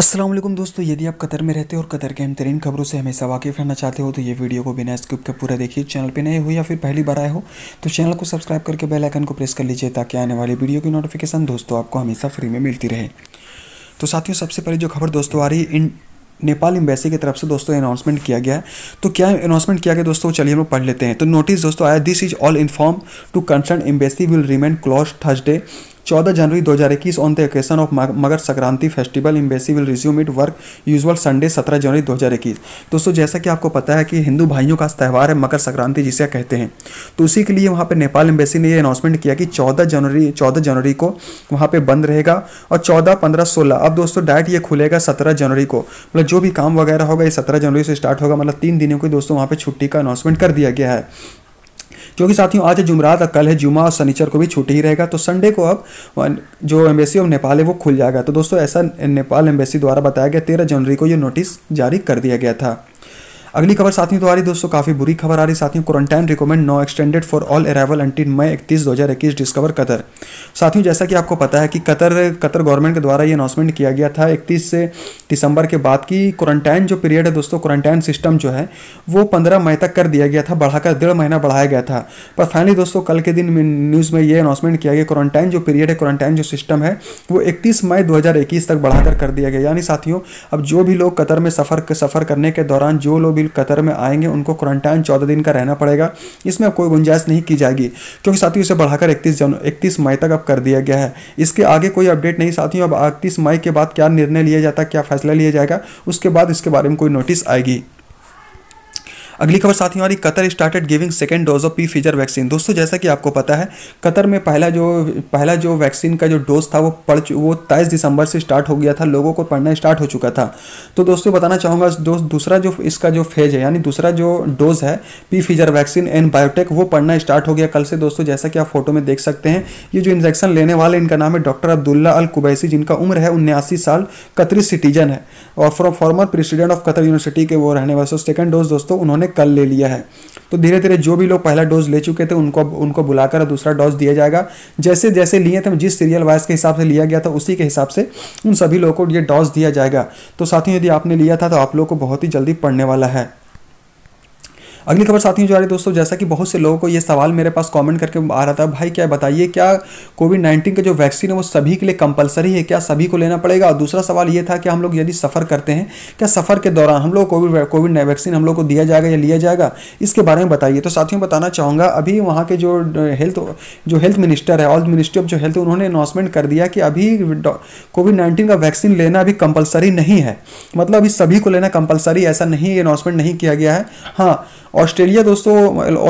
असलम दोस्तों यदि आप कतर में रहते हो और कतर के अहम तरीन खबरों से हमेशा वाकिफ रहना चाहते हो तो ये वीडियो को बिना स्किप के पूरा देखिए चैनल पे नए हो या फिर पहली बार आए हो तो चैनल को सब्सक्राइब करके बेल आइकन को प्रेस कर लीजिए ताकि आने वाली वीडियो की नोटिफिकेशन दोस्तों आपको हमेशा फ्री में मिलती रहे तो साथियों सबसे पहले जो खबर दोस्तों आ रही इन नेपाल एम्बेसी की तरफ से दोस्तों अनाउंसमेंट किया गया है तो क्या अनाउंसमेंट किया गया दोस्तों चलिए हम पढ़ लेते हैं तो नोटिस दोस्तों आया this is all inform to concern embassy will remain close Thursday 14 January 2021 on the occasion of Makar Sankranti festival embassy will resume it work usual Sunday 17 January 2021 दोस्तों जैसा कि आपको पता है कि हिंदू भाइयों का त्यौहार है मकर संक्रांति जिसे कहते हैं तो उसी के लिए वहाँ पर नेपाल एम्बेसी ने यह अनाउंसमेंट किया कि चौदह जनवरी चौदह जनवरी को वहाँ पर बंद रहेगा और चौदह पंद्रह सोलह अब दोस्तों डायरेक्ट ये खुलेगा सत्रह जनवरी को मतलब जो भी काम वगैरह होगा ये सत्रह जनवरी से स्टार्ट होगा मतलब तीन दिनों की दोस्तों वहाँ पर छुट्टी का अनाउंसमेंट कर दिया गया है क्योंकि साथियों आज है जुमरात कल है जुमा और शनिचर को भी छुट्टी ही रहेगा तो संडे को अब जो एम्बेसी ऑफ नेपाल है वो खुल जाएगा तो दोस्तों ऐसा नेपाल एम्बेसी द्वारा बताया गया तेरह जनवरी को ये नोटिस जारी कर दिया गया था अगली खबर साथियों तो आ रही दोस्तों काफी बुरी खबर आ रही साथियों quarantine recommend no extended for all arrival until May इकतीस दो हज़ार इक्कीस डिस्कवर कतर साथियों जैसा कि आपको पता है कि कतर कतर गवर्नमेंट के द्वारा ये अनाउंसमेंट किया गया था इकतीस से दिसंबर के बाद की क्वारंटाइन जो पीरियड है दोस्तों क्वारंटाइन सिस्टम जो है वो पंद्रह मई तक कर दिया गया था बढ़ाकर डेढ़ महीना बढ़ाया गया था पर फाइनली दोस्तों कल के दिन न्यूज़ में ये अनाउंसमेंट किया गया क्वारंटाइन जो पीरियड है क्वारंटाइन जो सिस्टम है वो इकतीस मई दो तक बढ़ाकर कर दिया गया यानी साथियों अब जो भी लोग कतर में सफ़र सफ़र करने के दौरान जो लोग भी कतर में आएंगे उनको क्वारंटाइन चौदह दिन का रहना पड़ेगा इसमें कोई गुंजाइश नहीं की जाएगी क्योंकि साथियों इसे बढ़ाकर इकतीस जन इकतीस मई तक अब कर दिया गया है इसके आगे कोई अपडेट नहीं साथियों अब इकतीस मई के बाद क्या निर्णय लिया जाता है क्या फैसला लिया जाएगा उसके बाद इसके बारे में कोई नोटिस आएगी अगली खबर साथ ही हमारी Qatar started giving second dose of Pfizer vaccine दोस्तों जैसा कि आपको पता है कतर में पहला जो पहला जो वैक्सीन का जो डोज था वो पड़ वो तेईस दिसंबर से स्टार्ट हो गया था लोगों को पढ़ना स्टार्ट हो चुका था तो दोस्तों बताना चाहूँगा दोस्त दूसरा जो इसका जो फेज है यानी दूसरा जो डोज है Pfizer vaccine and biotech वो पढ़ना स्टार्ट हो गया कल से दोस्तों जैसा कि आप फोटो में देख सकते हैं ये जो इंजेक्शन लेने वाले इनका नाम है डॉक्टर अब्दुल्ला अल कुबैसी जिनका उम्र है उन्यासी साल कतरी सिटीजन है और for former president of Qatar university के वो रहने वाले सेकंड डोज दोस्तों उन्होंने कल ले लिया है तो धीरे धीरे जो भी लोग पहला डोज ले चुके थे उनको उनको बुलाकर दूसरा डोज दिया जाएगा जैसे जैसे लिए थे जिस सीरियल वाइज के हिसाब से लिया गया था उसी के हिसाब से उन सभी लोगों को ये डोज दिया जाएगा तो साथियों यदि आपने लिया था तो आप लोग को बहुत ही जल्दी पढ़ने वाला है अगली खबर साथियों जो आ रही है दोस्तों जैसा कि बहुत से लोगों को ये सवाल मेरे पास कमेंट करके आ रहा था भाई क्या बताइए क्या कोविड नाइन्टीन का जो वैक्सीन है वो सभी के लिए कंपलसरी है क्या सभी को लेना पड़ेगा और दूसरा सवाल ये था कि हम लोग यदि सफ़र करते हैं क्या सफ़र के दौरान हम लोग कोविड कोविड वैक्सीन हम लोग को दिया जाएगा या लिया जाएगा इसके बारे में बताइए तो साथियों बताना चाहूँगा अभी वहाँ के जो हेल्थ जो हेल्थ मिनिस्टर है ऑल मिनिस्ट्री ऑफ जो हेल्थ उन्होंने अनाउंसमेंट कर दिया कि अभी कोविड नाइन्टीन का वैक्सीन लेना अभी कंपलसरी नहीं है मतलब अभी सभी को लेना कंपलसरी ऐसा नहीं अनाउंसमेंट नहीं किया गया है हाँ ऑस्ट्रेलिया दोस्तों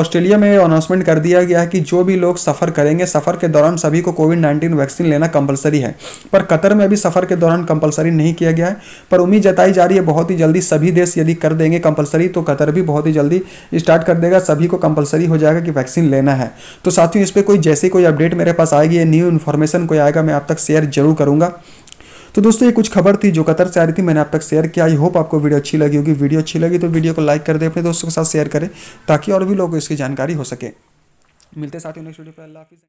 ऑस्ट्रेलिया में अनाउंसमेंट कर दिया गया है कि जो भी लोग सफ़र करेंगे सफ़र के दौरान सभी को कोविड नाइन्टीन वैक्सीन लेना कंपलसरी है पर कतर में अभी सफ़र के दौरान कंपलसरी नहीं किया गया है पर उम्मीद जताई जा रही है बहुत ही जल्दी सभी देश यदि कर देंगे कंपलसरी तो कतर भी बहुत ही जल्दी स्टार्ट कर देगा सभी को कंपलसरी हो जाएगा कि वैक्सीन लेना है तो साथियों इस पर कोई जैसे कोई अपडेट मेरे पास आएगी न्यू इन्फॉर्मेशन कोई आएगा मैं आप तक शेयर जरूर करूँगा तो दोस्तों ये कुछ खबर थी जो कतर से आ रही थी मैंने आप तक शेयर किया आई होप आपको वीडियो अच्छी लगी होगी वीडियो अच्छी लगी तो वीडियो को लाइक कर दे अपने दोस्तों के साथ शेयर करें ताकि और भी लोगों को इसकी जानकारी हो सके मिलते साथ ही नेक्स्ट वीडियो पर अल्लाह हाफिज़